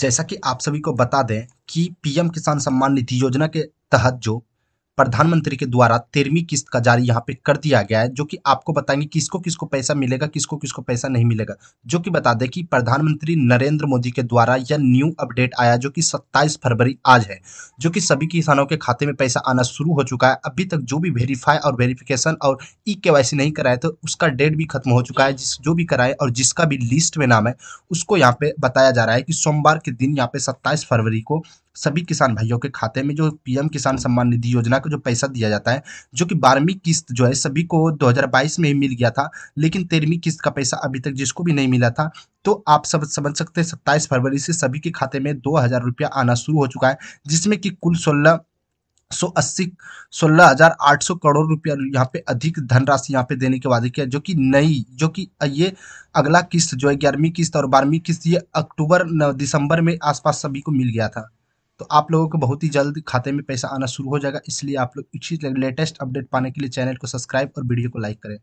जैसा कि आप सभी को बता दें कि पीएम किसान सम्मान निधि योजना के तहत जो प्रधानमंत्री के द्वारा तेरहवीं किस्त का जारी यहाँ पे कर दिया गया है जो कि आपको बताएंगे किसको किसको पैसा मिलेगा किसको किसको पैसा नहीं मिलेगा जो कि बता दें कि प्रधानमंत्री नरेंद्र मोदी के द्वारा यह न्यू अपडेट आया जो कि 27 फरवरी आज है जो कि सभी किसानों के खाते में पैसा आना शुरू हो चुका है अभी तक जो भी वेरीफाई और वेरीफिकेशन और ई के नहीं कराए तो उसका डेट भी खत्म हो चुका है जिस जो भी कराए और जिसका भी लिस्ट में नाम है उसको यहाँ पे बताया जा रहा है कि सोमवार के दिन यहाँ पे सत्ताईस फरवरी को सभी किसान भाइयों के खाते में जो पीएम किसान सम्मान निधि योजना का जो पैसा दिया जाता है जो कि बारहवीं किस्त जो है सभी को 2022 में ही मिल गया था लेकिन तेरहवीं किस्त का पैसा अभी तक जिसको भी नहीं मिला था तो आप सब समझ सकते हैं सत्ताईस फरवरी से सभी के खाते में दो हज़ार रुपया आना शुरू हो चुका है जिसमें कि कुल सोलह सौ अस्सी सोलह हजार आठ सौ करोड़ रुपया यहाँ पे अधिक धनराशि यहाँ पे देने के वादे किया जो कि नई जो कि ये अगला किस्त जो है ग्यारहवीं किस्त और बारहवीं किस्त ये अक्टूबर दिसंबर में आसपास सभी को मिल गया था तो आप लोगों को बहुत ही जल्द खाते में पैसा आना शुरू हो जाएगा इसलिए आप लोग इसी लेटेस्ट अपडेट पाने के लिए चैनल को सब्सक्राइब और वीडियो को लाइक करें